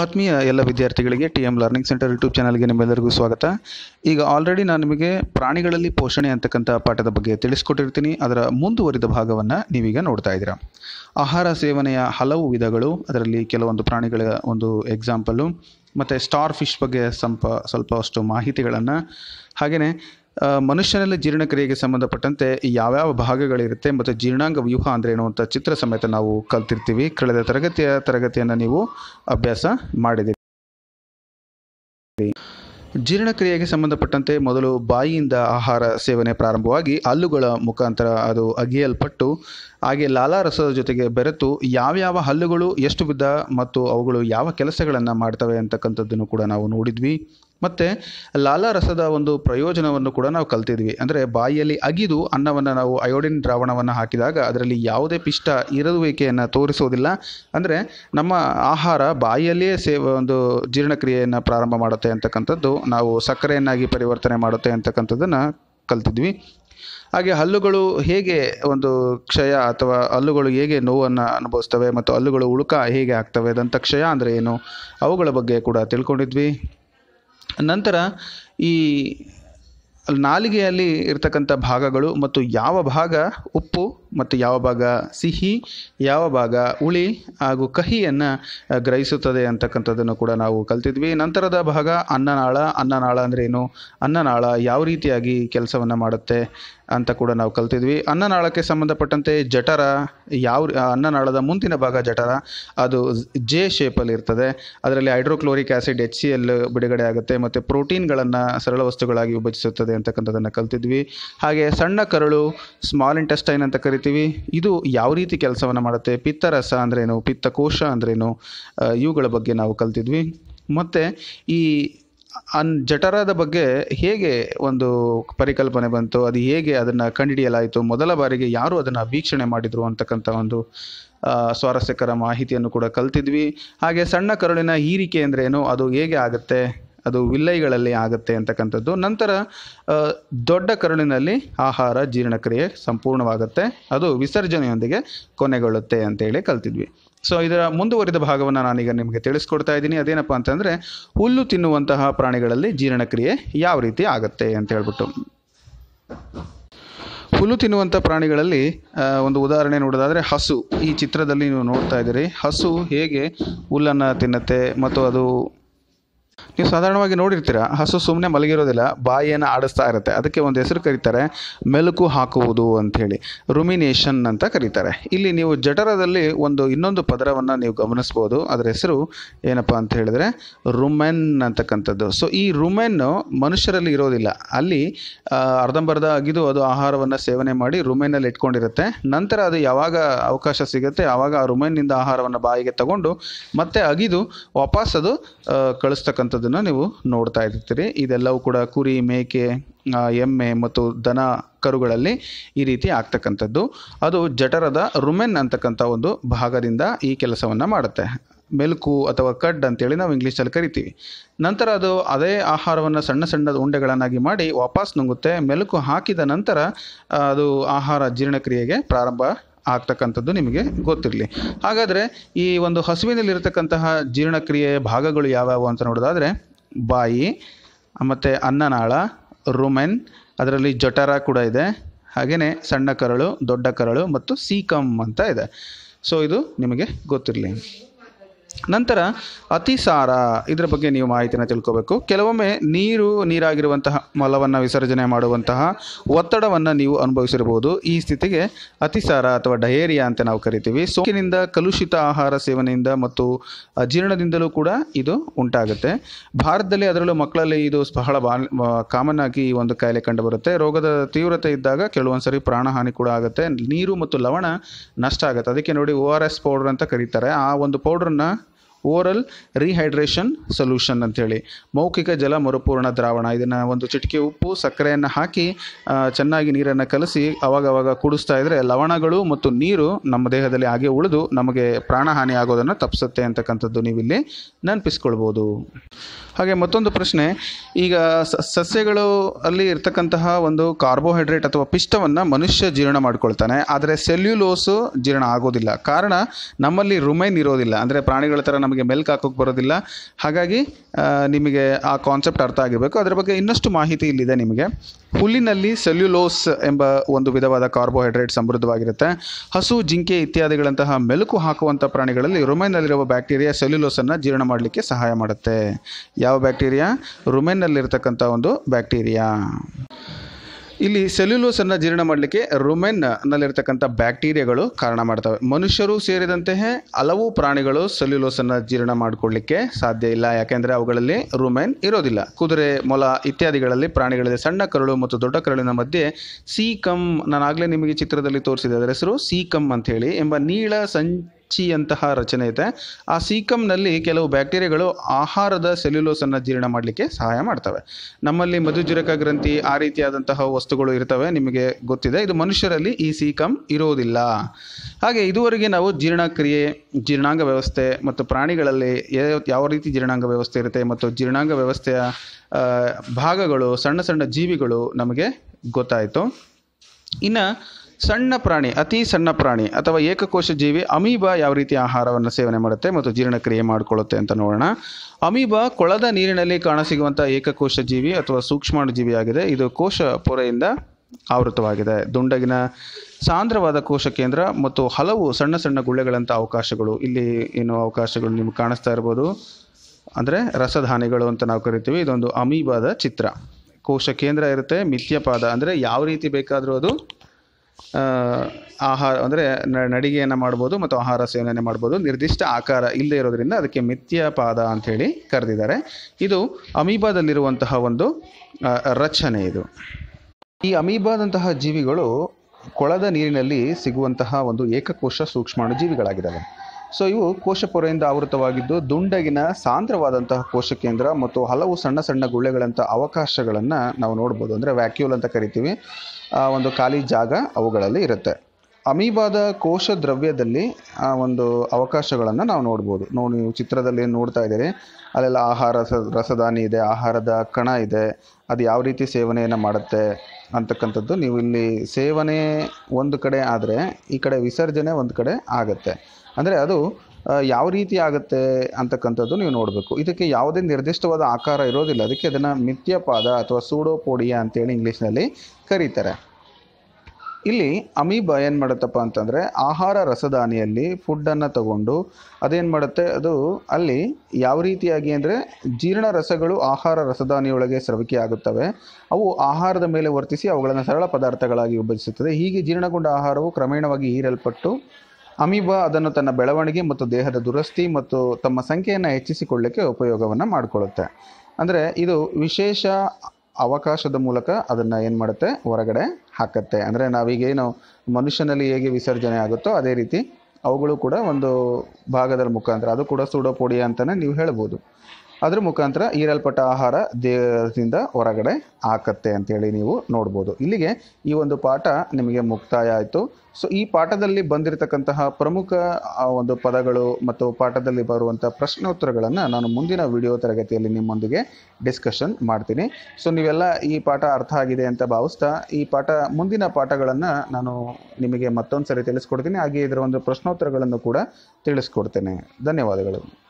ಆತ್ಮೀಯ ಎಲ್ಲ ವಿದ್ಯಾರ್ಥಿಗಳಿಗೆ T M learning centre YouTube ಚಾನಲ್ಗೆ ನಿಮ್ಮೆಲ್ಲರಿಗೂ ಸ್ವಾಗತ ಈಗ ಆಲ್ರೆಡಿ ನಾನು ನಿಮಗೆ ಪ್ರಾಣಿಗಳಲ್ಲಿ ಪೋಷಣೆ ಅಂತಕ್ಕಂಥ ಪಾಠದ ಬಗ್ಗೆ ತಿಳಿಸ್ಕೊಟ್ಟಿರ್ತೀನಿ ಅದರ ಮುಂದುವರಿದ ಭಾಗವನ್ನು ನೀವೀಗ ನೋಡ್ತಾ ಇದ್ದೀರಾ ಆಹಾರ ಸೇವನೆಯ ಹಲವು ವಿಧಗಳು ಅದರಲ್ಲಿ ಕೆಲವೊಂದು ಪ್ರಾಣಿಗಳ ಒಂದು ಎಕ್ಸಾಂಪಲು ಮತ್ತು ಸ್ಟಾರ್ ಫಿಶ್ ಬಗ್ಗೆ ಸ್ವಲ್ಪ ಸ್ವಲ್ಪ ಅಷ್ಟು ಮಾಹಿತಿಗಳನ್ನು ಹಾಗೆಯೇ ಮನುಷ್ಯನಲ್ಲಿ ಜೀರ್ಣಕ್ರಿಯೆಗೆ ಸಂಬಂಧಪಟ್ಟಂತೆ ಯಾವ್ಯಾವ ಭಾಗಗಳಿರುತ್ತೆ ಮತ್ತು ಜೀರ್ಣಾಂಗ ವ್ಯೂಹ ಅಂದರೆ ಏನು ಅಂತ ಚಿತ್ರ ಸಮೇತ ನಾವು ಕಲ್ತಿರ್ತೀವಿ ಕಳೆದ ತರಗತಿಯ ತರಗತಿಯನ್ನು ನೀವು ಅಭ್ಯಾಸ ಮಾಡಿದೆ ಜೀರ್ಣಕ್ರಿಯೆಗೆ ಸಂಬಂಧಪಟ್ಟಂತೆ ಮೊದಲು ಬಾಯಿಯಿಂದ ಆಹಾರ ಸೇವನೆ ಪ್ರಾರಂಭವಾಗಿ ಹಲ್ಲುಗಳ ಮುಖಾಂತರ ಅದು ಅಗಿಯಲ್ಪಟ್ಟು ಹಾಗೆ ಲಾಲಾರಸದ ಜೊತೆಗೆ ಬೆರೆತು ಯಾವ್ಯಾವ ಹಲ್ಲುಗಳು ಎಷ್ಟು ವಿಧ ಮತ್ತು ಅವುಗಳು ಯಾವ ಕೆಲಸಗಳನ್ನು ಮಾಡ್ತವೆ ಅಂತಕ್ಕಂಥದ್ದನ್ನು ಕೂಡ ನಾವು ನೋಡಿದ್ವಿ ಮತ್ತು ಲಾಲಾರಸದ ಒಂದು ಪ್ರಯೋಜನವನ್ನು ಕೂಡ ನಾವು ಕಲ್ತಿದ್ವಿ ಅಂದರೆ ಬಾಯಿಯಲ್ಲಿ ಅಗಿದು ಅನ್ನವನ್ನು ನಾವು ಅಯೋಡಿನ್ ದ್ರಾವಣವನ್ನು ಹಾಕಿದಾಗ ಅದರಲ್ಲಿ ಯಾವುದೇ ಪಿಷ್ಟ ಇರುವಿಕೆಯನ್ನು ತೋರಿಸೋದಿಲ್ಲ ಅಂದರೆ ನಮ್ಮ ಆಹಾರ ಬಾಯಿಯಲ್ಲಿಯೇ ಸೇವ ಒಂದು ಜೀರ್ಣಕ್ರಿಯೆಯನ್ನು ಪ್ರಾರಂಭ ಮಾಡುತ್ತೆ ಅಂತಕ್ಕಂಥದ್ದು ನಾವು ಸಕ್ಕರೆಯನ್ನಾಗಿ ಪರಿವರ್ತನೆ ಮಾಡುತ್ತೆ ಅಂತಕ್ಕಂಥದ್ದನ್ನು ಕಲ್ತಿದ್ವಿ ಹಾಗೆ ಹಲ್ಲುಗಳು ಹೇಗೆ ಒಂದು ಕ್ಷಯ ಅಥವಾ ಹಲ್ಲುಗಳು ಹೇಗೆ ನೋವನ್ನು ಅನುಭವಿಸ್ತವೆ ಮತ್ತು ಹಲ್ಲುಗಳು ಉಳುಕ ಹೇಗೆ ಆಗ್ತವೆ ಕ್ಷಯ ಅಂದರೆ ಏನು ಅವುಗಳ ಬಗ್ಗೆ ಕೂಡ ತಿಳ್ಕೊಂಡಿದ್ವಿ ನಂತರ ಈ ನಾಲಿಗೆಯಲ್ಲಿ ಇರತಕ್ಕಂಥ ಭಾಗಗಳು ಮತ್ತು ಯಾವ ಭಾಗ ಉಪ್ಪು ಮತ್ತು ಯಾವ ಭಾಗ ಸಿಹಿ ಯಾವ ಭಾಗ ಹುಳಿ ಹಾಗೂ ಕಹಿಯನ್ನು ಗ್ರಹಿಸುತ್ತದೆ ಅಂತಕ್ಕಂಥದ್ದನ್ನು ಕೂಡ ನಾವು ಕಲ್ತಿದ್ವಿ ನಂತರದ ಭಾಗ ಅನ್ನನಾಳ ಅನ್ನನಾಳ ಅಂದರೆ ಏನು ಅನ್ನನಾಳ ಯಾವ ರೀತಿಯಾಗಿ ಕೆಲಸವನ್ನು ಮಾಡುತ್ತೆ ಅಂತ ಕೂಡ ನಾವು ಕಲ್ತಿದ್ವಿ ಅನ್ನನಾಳಕ್ಕೆ ಸಂಬಂಧಪಟ್ಟಂತೆ ಜಠರ ಯಾವ ಅನ್ನನಾಳದ ಮುಂದಿನ ಭಾಗ ಜಠರ ಅದು ಜೆ ಶೇಪಲ್ಲಿ ಇರ್ತದೆ ಅದರಲ್ಲಿ hydrochloric acid H C L ಬಿಡುಗಡೆ ಆಗುತ್ತೆ ಮತ್ತು ಪ್ರೋಟೀನ್ಗಳನ್ನು ಸರಳ ವಸ್ತುಗಳಾಗಿ ವಿಭಜಿಸುತ್ತದೆ ಅಂತಕ್ಕಂಥದ್ದನ್ನು ಕಲ್ತಿದ್ವಿ ಹಾಗೆ ಸಣ್ಣ ಕರಳು ಸ್ಮಾಲ್ ಇಂಟೆಸ್ಟೈನ್ ಅಂತ ಕರಿ ಇದು ಯಾವ ರೀತಿ ಕೆಲಸವನ್ನು ಮಾಡುತ್ತೆ ಪಿತ್ತರಸ ಅಂದ್ರೇನು ಪಿತ್ತಕೋಶ ಅಂದ್ರೇನು ಇವುಗಳ ಬಗ್ಗೆ ನಾವು ಕಲ್ತಿದ್ವಿ ಮತ್ತು ಈ ಅನ್ ಜಠರದ ಬಗ್ಗೆ ಹೇಗೆ ಒಂದು ಪರಿಕಲ್ಪನೆ ಬಂತು ಅದು ಹೇಗೆ ಅದನ್ನು ಕಂಡುಹಿಡಿಯಲಾಯಿತು ಮೊದಲ ಬಾರಿಗೆ ಯಾರು ಅದನ್ನು ವೀಕ್ಷಣೆ ಮಾಡಿದರು ಅಂತಕ್ಕಂಥ ಒಂದು ಸ್ವಾರಸ್ಯಕರ ಮಾಹಿತಿಯನ್ನು ಕೂಡ ಕಲ್ತಿದ್ವಿ ಹಾಗೆ ಸಣ್ಣ ಕರುಳಿನ ಹೀರಿಕೆ ಅಂದ್ರೇನು ಅದು ಹೇಗೆ ಆಗುತ್ತೆ ಅದು ವಿಲ್ಲೈಗಳಲ್ಲಿ ಆಗುತ್ತೆ ಅಂತಕ್ಕಂಥದ್ದು ನಂತರ ದೊಡ್ಡ ಕರುಳಿನಲ್ಲಿ ಆಹಾರ ಜೀರ್ಣಕ್ರಿಯೆ ಸಂಪೂರ್ಣವಾಗುತ್ತೆ ಅದು ವಿಸರ್ಜನೆಯೊಂದಿಗೆ ಕೊನೆಗೊಳ್ಳುತ್ತೆ ಅಂತೇಳಿ ಕಲ್ತಿದ್ವಿ ಸೊ ಇದರ ಮುಂದುವರಿದ ಭಾಗವನ್ನು ನಾನೀಗ ನಿಮಗೆ ತಿಳಿಸ್ಕೊಡ್ತಾ ಇದ್ದೀನಿ ಅದೇನಪ್ಪ ಅಂತಂದರೆ ಹುಲ್ಲು ತಿನ್ನುವಂತಹ ಪ್ರಾಣಿಗಳಲ್ಲಿ ಜೀರ್ಣಕ್ರಿಯೆ ಯಾವ ರೀತಿ ಆಗುತ್ತೆ ಅಂತ ಹೇಳ್ಬಿಟ್ಟು ಹುಲ್ಲು ತಿನ್ನುವಂಥ ಪ್ರಾಣಿಗಳಲ್ಲಿ ಒಂದು ಉದಾಹರಣೆ ನೋಡೋದಾದರೆ ಹಸು ಈ ಚಿತ್ರದಲ್ಲಿ ನೀವು ನೋಡ್ತಾ ಇದ್ದೀರಿ ಹಸು ಹೇಗೆ ಹುಲ್ಲನ್ನು ತಿನ್ನುತ್ತೆ ಮತ್ತು ಅದು ನೀವು ಸಾಧಾರಣವಾಗಿ ನೋಡಿರ್ತೀರ ಹಸು ಸುಮ್ಮನೆ ಮಲಗಿರೋದಿಲ್ಲ ಬಾಯಿಯನ್ನು ಆಡಿಸ್ತಾ ಇರುತ್ತೆ ಅದಕ್ಕೆ ಒಂದು ಹೆಸರು ಕರೀತಾರೆ ಮೆಲುಕು ಹಾಕುವುದು ಅಂಥೇಳಿ ರುಮಿನೇಷನ್ ಅಂತ ಕರೀತಾರೆ ಇಲ್ಲಿ ನೀವು ಜಠರದಲ್ಲಿ ಒಂದು ಇನ್ನೊಂದು ಪದರವನ್ನು ನೀವು ಗಮನಿಸ್ಬೋದು ಅದರ ಹೆಸರು ಏನಪ್ಪ ಅಂತ ಹೇಳಿದ್ರೆ ರುಮೆನ್ ಅಂತಕ್ಕಂಥದ್ದು ಸೊ ಈ ರುಮೆನ್ನು ಮನುಷ್ಯರಲ್ಲಿ ಇರೋದಿಲ್ಲ ಅಲ್ಲಿ ಅರ್ಧಂಬರ್ಧ ಅಗಿದು ಅದು ಆಹಾರವನ್ನು ಸೇವನೆ ಮಾಡಿ ರುಮೆನಲ್ಲಿ ಇಟ್ಕೊಂಡಿರುತ್ತೆ ನಂತರ ಅದು ಯಾವಾಗ ಅವಕಾಶ ಸಿಗುತ್ತೆ ಆವಾಗ ಆ ರುಮೆನ್ನಿಂದ ಆಹಾರವನ್ನು ಬಾಯಿಗೆ ತಗೊಂಡು ಮತ್ತೆ ಅಗಿದು ವಾಪಸ್ ಅದು ಕಳಿಸ್ತಕ್ಕಂಥದ್ದು ಅನ್ನೋದನ್ನು ನೀವು ನೋಡ್ತಾ ಇರ್ತೀರಿ ಇದೆಲ್ಲವೂ ಕೂಡ ಕುರಿ ಮೇಕೆ ಎಮ್ಮೆ ಮತ್ತು ದನ ಕರುಗಳಲ್ಲಿ ಈ ರೀತಿ ಆಗ್ತಕ್ಕಂಥದ್ದು ಅದು ಜಠರದ ರುಮೆನ್ ಅಂತಕ್ಕಂಥ ಒಂದು ಭಾಗದಿಂದ ಈ ಕೆಲಸವನ್ನು ಮಾಡುತ್ತೆ ಮೆಲುಕು ಅಥವಾ ಕಡ್ ಅಂತೇಳಿ ನಾವು ಇಂಗ್ಲೀಷಲ್ಲಿ ಕರಿತೀವಿ ನಂತರ ಅದು ಅದೇ ಆಹಾರವನ್ನು ಸಣ್ಣ ಸಣ್ಣ ಉಂಡೆಗಳನ್ನಾಗಿ ಮಾಡಿ ವಾಪಸ್ ನುಂಗುತ್ತೆ ಮೆಲುಕು ಹಾಕಿದ ನಂತರ ಅದು ಆಹಾರ ಜೀರ್ಣಕ್ರಿಯೆಗೆ ಪ್ರಾರಂಭ ಆಗ್ತಕ್ಕಂಥದ್ದು ನಿಮಗೆ ಗೊತ್ತಿರಲಿ ಹಾಗಾದರೆ ಈ ಒಂದು ಹಸುವಿನಲ್ಲಿರತಕ್ಕಂತಹ ಜೀರ್ಣಕ್ರಿಯೆಯ ಭಾಗಗಳು ಯಾವ್ಯಾವು ಅಂತ ನೋಡೋದಾದರೆ ಬಾಯಿ ಮತ್ತು ಅನ್ನನಾಳ ರುಮೆನ್ ಅದರಲ್ಲಿ ಜಠರ ಕೂಡ ಇದೆ ಹಾಗೆಯೇ ಸಣ್ಣ ಕರಳು ದೊಡ್ಡ ಕರಳು ಮತ್ತು ಸೀಕಮ್ ಅಂತ ಇದೆ ಸೊ ಇದು ನಿಮಗೆ ಗೊತ್ತಿರಲಿ ನಂತರ ಅತಿಸಾರ ಇದರ ಬಗ್ಗೆ ನೀವು ಮಾಹಿತಿನ ತಿಳ್ಕೋಬೇಕು ಕೆಲವೊಮ್ಮೆ ನೀರು ನೀರಾಗಿರುವಂತಹ ಮಲವನ್ನು ವಿಸರ್ಜನೆ ಮಾಡುವಂತಹ ಒತ್ತಡವನ್ನು ನೀವು ಅನುಭವಿಸಿರಬಹುದು ಈ ಸ್ಥಿತಿಗೆ ಅತಿಸಾರ ಅಥವಾ ಡಯೇರಿಯಾ ಅಂತ ನಾವು ಕರಿತೀವಿ ಸೋಂಕಿನಿಂದ ಕಲುಷಿತ ಆಹಾರ ಸೇವನೆಯಿಂದ ಮತ್ತು ಅಜೀರ್ಣದಿಂದಲೂ ಕೂಡ ಇದು ಉಂಟಾಗುತ್ತೆ ಭಾರತದಲ್ಲಿ ಅದರಲ್ಲೂ ಮಕ್ಕಳಲ್ಲಿ ಇದು ಬಹಳ ಕಾಮನ್ ಆಗಿ ಈ ಒಂದು ಕಾಯಿಲೆ ಕಂಡುಬರುತ್ತೆ ರೋಗದ ತೀವ್ರತೆ ಇದ್ದಾಗ ಕೆಲವೊಂದ್ಸರಿ ಪ್ರಾಣಹಾನಿ ಕೂಡ ಆಗುತ್ತೆ ನೀರು ಮತ್ತು ಲವಣ ನಷ್ಟ ಆಗುತ್ತೆ ಅದಕ್ಕೆ ನೋಡಿ ಓ ಆರ್ ಎಸ್ ಪೌಡರ್ ಅಂತ ಕರೀತಾರೆ ಆ ಒಂದು ಪೌಡ್ರನ್ನ ಓರಲ್ ರಿಹೈಡ್ರೇಷನ್ ಸೊಲ್ಯೂಷನ್ ಅಂಥೇಳಿ ಮೌಖಿಕ ಜಲ ಮರುಪೂರ್ಣ ದ್ರಾವಣ ಇದನ್ನು ಒಂದು ಚಿಟಿಕೆ ಉಪ್ಪು ಸಕ್ಕರೆಯನ್ನು ಹಾಕಿ ಚೆನ್ನಾಗಿ ನೀರನ್ನು ಕಲಸಿ ಅವಾಗವಾಗ ಕುಡಿಸ್ತಾ ಇದ್ದರೆ ಲವಣಗಳು ಮತ್ತು ನೀರು ನಮ್ಮ ದೇಹದಲ್ಲಿ ಹಾಗೆ ಉಳಿದು ನಮಗೆ ಪ್ರಾಣಹಾನಿ ಆಗೋದನ್ನು ತಪ್ಪಿಸುತ್ತೆ ಅಂತಕ್ಕಂಥದ್ದು ನೀವಿಲ್ಲಿ ನೆನಪಿಸ್ಕೊಳ್ಬೋದು ಹಾಗೆ ಮತ್ತೊಂದು ಪ್ರಶ್ನೆ ಈಗ ಸಸ್ಯಗಳು ಅಲ್ಲಿ ಇರ್ತಕ್ಕಂತಹ ಒಂದು ಕಾರ್ಬೋಹೈಡ್ರೇಟ್ ಅಥವಾ ಪಿಷ್ಟವನ್ನು ಮನುಷ್ಯ ಜೀರ್ಣ ಮಾಡ್ಕೊಳ್ತಾನೆ ಆದರೆ ಸೆಲ್ಯುಲೋಸು ಜೀರ್ಣ ಆಗೋದಿಲ್ಲ ಕಾರಣ ನಮ್ಮಲ್ಲಿ ರುಮೈನ್ ಇರೋದಿಲ್ಲ ಅಂದರೆ ಪ್ರಾಣಿಗಳ ಥರ ನಮ್ಮ ನಮಗೆ ಮೆಲ್ಕ್ ಹಾಕೋಕೆ ಬರೋದಿಲ್ಲ ಹಾಗಾಗಿ ನಿಮಗೆ ಆ ಕಾನ್ಸೆಪ್ಟ್ ಅರ್ಥ ಆಗಿರಬೇಕು ಅದರ ಬಗ್ಗೆ ಇನ್ನಷ್ಟು ಮಾಹಿತಿ ಇಲ್ಲಿದೆ ನಿಮಗೆ ಹುಲ್ಲಿನಲ್ಲಿ ಸೆಲ್ಯುಲೋಸ್ ಎಂಬ ಒಂದು ವಿಧವಾದ ಕಾರ್ಬೋಹೈಡ್ರೇಟ್ ಸಮೃದ್ಧವಾಗಿರುತ್ತೆ ಹಸು ಜಿಂಕೆ ಇತ್ಯಾದಿಗಳಂತಹ ಮೆಲುಕು ಹಾಕುವಂಥ ಪ್ರಾಣಿಗಳಲ್ಲಿ ರುಮೆನ್ನಲ್ಲಿರುವ ಬ್ಯಾಕ್ಟೀರಿಯಾ ಸೆಲ್ಯುಲೋಸನ್ನು ಜೀರ್ಣ ಮಾಡಲಿಕ್ಕೆ ಸಹಾಯ ಮಾಡುತ್ತೆ ಯಾವ ಬ್ಯಾಕ್ಟೀರಿಯಾ ರುಮೆನ್ನಲ್ಲಿರ್ತಕ್ಕಂಥ ಒಂದು ಬ್ಯಾಕ್ಟೀರಿಯಾ ಇಲ್ಲಿ ಸೆಲ್ಯುಲೋಸನ್ನು ಜೀರ್ಣ ಮಾಡಲಿಕ್ಕೆ ರುಮೆನ್ನಲ್ಲಿರ್ತಕ್ಕಂಥ ಬ್ಯಾಕ್ಟೀರಿಯಾಗಳು ಕಾರಣ ಮಾಡ್ತವೆ ಮನುಷ್ಯರು ಸೇರಿದಂತೆ ಹಲವು ಪ್ರಾಣಿಗಳು ಅನ್ನ ಜೀರ್ಣ ಮಾಡಿಕೊಳ್ಳಿಕ್ಕೆ ಸಾಧ್ಯ ಇಲ್ಲ ಯಾಕೆಂದರೆ ಅವುಗಳಲ್ಲಿ ರುಮೆನ್ ಇರೋದಿಲ್ಲ ಕುದುರೆ ಮೊಲ ಇತ್ಯಾದಿಗಳಲ್ಲಿ ಪ್ರಾಣಿಗಳಲ್ಲಿ ಸಣ್ಣ ಕರುಳು ಮತ್ತು ದೊಡ್ಡ ಕರುಳಿನ ಮಧ್ಯೆ ನಾನು ನಾನಾಗಲೇ ನಿಮಗೆ ಚಿತ್ರದಲ್ಲಿ ತೋರಿಸಿದ ಅದರ ಹೆಸರು ಸೀಕಮ್ ಅಂತ ಹೇಳಿ ಎಂಬ ನೀಳ ಸಂ ಅಂತಹ ರಚನೆ ಇದೆ ಆ ಸೀಕಮ್ನಲ್ಲಿ ಕೆಲವು ಬ್ಯಾಕ್ಟೀರಿಯಾಗಳು ಆಹಾರದ ಸೆಲ್ಯುಲೋಸನ್ನು ಜೀರ್ಣ ಮಾಡಲಿಕ್ಕೆ ಸಹಾಯ ಮಾಡ್ತವೆ ನಮ್ಮಲ್ಲಿ ಮಧುಜೀರಕ ಗ್ರಂಥಿ ಆ ರೀತಿಯಾದಂತಹ ವಸ್ತುಗಳು ಇರ್ತವೆ ನಿಮಗೆ ಗೊತ್ತಿದೆ ಇದು ಮನುಷ್ಯರಲ್ಲಿ ಈ ಸೀಕಮ್ ಇರೋದಿಲ್ಲ ಹಾಗೆ ಇದುವರೆಗೆ ನಾವು ಜೀರ್ಣಕ್ರಿಯೆ ಜೀರ್ಣಾಂಗ ವ್ಯವಸ್ಥೆ ಮತ್ತು ಪ್ರಾಣಿಗಳಲ್ಲಿ ಯಾವ ರೀತಿ ಜೀರ್ಣಾಂಗ ವ್ಯವಸ್ಥೆ ಇರುತ್ತೆ ಮತ್ತು ಜೀರ್ಣಾಂಗ ವ್ಯವಸ್ಥೆಯ ಭಾಗಗಳು ಸಣ್ಣ ಸಣ್ಣ ಜೀವಿಗಳು ನಮಗೆ ಗೊತ್ತಾಯಿತು ಇನ್ನು ಸಣ್ಣ ಪ್ರಾಣಿ ಅತಿ ಸಣ್ಣ ಪ್ರಾಣಿ ಅಥವಾ ಏಕಕೋಶ ಜೀವಿ ಅಮೀಬಾ ಯಾವ ರೀತಿ ಆಹಾರವನ್ನು ಸೇವನೆ ಮಾಡುತ್ತೆ ಮತ್ತು ಜೀರ್ಣಕ್ರಿಯೆ ಮಾಡಿಕೊಳ್ಳುತ್ತೆ ಅಂತ ನೋಡೋಣ ಅಮೀಬಾ ಕೊಳದ ನೀರಿನಲ್ಲಿ ಕಾಣಸಿಗುವಂಥ ಏಕಕೋಶ ಜೀವಿ ಅಥವಾ ಜೀವಿಯಾಗಿದೆ ಇದು ಕೋಶ ಪೊರೆಯಿಂದ ಆವೃತವಾಗಿದೆ ದುಂಡಗಿನ ಸಾಂದ್ರವಾದ ಕೋಶ ಕೇಂದ್ರ ಮತ್ತು ಹಲವು ಸಣ್ಣ ಸಣ್ಣ ಗುಳ್ಳೆಗಳಂಥ ಅವಕಾಶಗಳು ಇಲ್ಲಿ ಏನು ಅವಕಾಶಗಳು ನಿಮ್ಗೆ ಕಾಣಿಸ್ತಾ ಇರ್ಬೋದು ಅಂದರೆ ರಸಧಾನಿಗಳು ಅಂತ ನಾವು ಕರಿತೀವಿ ಇದೊಂದು ಅಮೀಬಾದ ಚಿತ್ರ ಕೋಶ ಕೇಂದ್ರ ಇರುತ್ತೆ ಮಿಥ್ಯಪಾದ ಅಂದರೆ ಯಾವ ರೀತಿ ಬೇಕಾದರೂ ಅದು ಆಹಾರ ಅಂದರೆ ನಡಿಗೆಯನ್ನು ಮಾಡ್ಬೋದು ಮತ್ತು ಆಹಾರ ಸೇವನೆ ಮಾಡ್ಬೋದು ನಿರ್ದಿಷ್ಟ ಆಕಾರ ಇಲ್ಲದೆ ಇರೋದರಿಂದ ಅದಕ್ಕೆ ಮಿಥ್ಯಪಾದ ಅಂಥೇಳಿ ಕರೆದಿದ್ದಾರೆ ಇದು ಅಮೀಬಾದಲ್ಲಿರುವಂತಹ ಒಂದು ರಚನೆ ಇದು ಈ ಅಮೀಬಾದಂತಹ ಜೀವಿಗಳು ಕೊಳದ ನೀರಿನಲ್ಲಿ ಸಿಗುವಂತಹ ಒಂದು ಏಕಕೋಶ ಸೂಕ್ಷ್ಮಾಣು ಜೀವಿಗಳಾಗಿದ್ದಾವೆ ಸೊ ಇವು ಕೋಶ ಪೊರೆಯಿಂದ ಆವೃತವಾಗಿದ್ದು ದುಂಡಗಿನ ಸಾಂದ್ರವಾದಂತಹ ಕೋಶ ಕೇಂದ್ರ ಮತ್ತು ಹಲವು ಸಣ್ಣ ಸಣ್ಣ ಗುಳ್ಳೆಗಳಂಥ ಅವಕಾಶಗಳನ್ನು ನಾವು ನೋಡ್ಬೋದು ಅಂದರೆ ವ್ಯಾಕ್ಯೂಲ್ ಅಂತ ಕರಿತೀವಿ ಒಂದು ಖಾಲಿ ಜಾಗ ಅವುಗಳಲ್ಲಿ ಇರುತ್ತೆ ಅಮೀಬಾದ ಕೋಶ ದ್ರವ್ಯದಲ್ಲಿ ಆ ಒಂದು ಅವಕಾಶಗಳನ್ನು ನಾವು ನೋಡ್ಬೋದು ನೋಡಿ ನೀವು ಚಿತ್ರದಲ್ಲಿ ಏನು ನೋಡ್ತಾ ಇದ್ದೀರಿ ಅಲ್ಲೆಲ್ಲ ಆಹಾರ ಸ ರಸದಾನಿ ಇದೆ ಆಹಾರದ ಕಣ ಇದೆ ಅದು ಯಾವ ರೀತಿ ಸೇವನೆಯನ್ನು ಮಾಡುತ್ತೆ ಅಂತಕ್ಕಂಥದ್ದು ನೀವು ಇಲ್ಲಿ ಸೇವನೆ ಒಂದು ಕಡೆ ಆದರೆ ಈ ಕಡೆ ವಿಸರ್ಜನೆ ಒಂದು ಕಡೆ ಆಗತ್ತೆ ಅಂದರೆ ಅದು ಯಾವ ರೀತಿ ಆಗುತ್ತೆ ಅಂತಕ್ಕಂಥದ್ದು ನೀವು ನೋಡಬೇಕು ಇದಕ್ಕೆ ಯಾವುದೇ ನಿರ್ದಿಷ್ಟವಾದ ಆಕಾರ ಇರೋದಿಲ್ಲ ಅದಕ್ಕೆ ಅದನ್ನು ಮಿಥ್ಯಪಾದ ಅಥವಾ ಸೂಡೋಪೋಡಿಯಾ ಅಂತೇಳಿ ಇಂಗ್ಲೀಷ್ನಲ್ಲಿ ಕರೀತಾರೆ ಇಲ್ಲಿ ಅಮೀಬ ಏನು ಮಾಡುತ್ತಪ್ಪ ಅಂತಂದರೆ ಆಹಾರ ರಸದಾನಿಯಲ್ಲಿ ಫುಡ್ಡನ್ನು ತಗೊಂಡು ಅದೇನು ಮಾಡುತ್ತೆ ಅದು ಅಲ್ಲಿ ಯಾವ ರೀತಿಯಾಗಿ ಅಂದರೆ ಜೀರ್ಣ ರಸಗಳು ಆಹಾರ ರಸದಾನಿಯೊಳಗೆ ಸ್ರವಿಕೆ ಆಗುತ್ತವೆ ಅವು ಆಹಾರದ ಮೇಲೆ ವರ್ತಿಸಿ ಅವುಗಳನ್ನು ಸರಳ ಪದಾರ್ಥಗಳಾಗಿ ವಿಭಜಿಸುತ್ತದೆ ಹೀಗೆ ಜೀರ್ಣಗೊಂಡ ಆಹಾರವು ಕ್ರಮೇಣವಾಗಿ ಹೀರಲ್ಪಟ್ಟು ಅಮೀಬ ಅದನ್ನು ತನ್ನ ಬೆಳವಣಿಗೆ ಮತ್ತು ದೇಹದ ದುರಸ್ತಿ ಮತ್ತು ತಮ್ಮ ಸಂಖ್ಯೆಯನ್ನು ಹೆಚ್ಚಿಸಿಕೊಳ್ಳಕ್ಕೆ ಉಪಯೋಗವನ್ನು ಮಾಡಿಕೊಳ್ಳುತ್ತೆ ಅಂದರೆ ಇದು ವಿಶೇಷ ಅವಕಾಶದ ಮೂಲಕ ಅದನ್ನು ಏನು ಮಾಡುತ್ತೆ ಹೊರಗಡೆ ಹಾಕತ್ತೆ ಅಂದರೆ ನಾವೀಗೇನು ಮನುಷ್ಯನಲ್ಲಿ ಹೇಗೆ ವಿಸರ್ಜನೆ ಆಗುತ್ತೋ ಅದೇ ರೀತಿ ಅವುಗಳು ಕೂಡ ಒಂದು ಭಾಗದ ಮುಖಾಂತರ ಅದು ಕೂಡ ಸೂಡೋಪೋಡಿಯಾ ಅಂತಲೇ ನೀವು ಹೇಳ್ಬೋದು ಅದ್ರ ಮುಖಾಂತರ ಹೀರಲ್ಪಟ್ಟ ಆಹಾರ ದೇಹದಿಂದ ಹೊರಗಡೆ ಹಾಕತ್ತೆ ಅಂತೇಳಿ ನೀವು ನೋಡ್ಬೋದು ಇಲ್ಲಿಗೆ ಈ ಒಂದು ಪಾಠ ನಿಮಗೆ ಮುಕ್ತಾಯ ಆಯಿತು ಸೊ ಈ ಪಾಠದಲ್ಲಿ ಬಂದಿರತಕ್ಕಂತಹ ಪ್ರಮುಖ ಒಂದು ಪದಗಳು ಮತ್ತು ಪಾಠದಲ್ಲಿ ಬರುವಂಥ ಪ್ರಶ್ನೋತ್ತರಗಳನ್ನು ನಾನು ಮುಂದಿನ ವಿಡಿಯೋ ತರಗತಿಯಲ್ಲಿ ನಿಮ್ಮೊಂದಿಗೆ ಡಿಸ್ಕಷನ್ ಮಾಡ್ತೀನಿ ಸೊ ನೀವೆಲ್ಲ ಈ ಪಾಠ ಅರ್ಥ ಆಗಿದೆ ಅಂತ ಭಾವಿಸ್ತಾ ಈ ಪಾಠ ಮುಂದಿನ ಪಾಠಗಳನ್ನು ನಾನು ನಿಮಗೆ ಮತ್ತೊಂದು ಸರಿ ತಿಳಿಸ್ಕೊಡ್ತೀನಿ ಹಾಗೆ ಇದರ ಒಂದು ಪ್ರಶ್ನೋತ್ತರಗಳನ್ನು ಕೂಡ ತಿಳಿಸ್ಕೊಡ್ತೇನೆ ಧನ್ಯವಾದಗಳು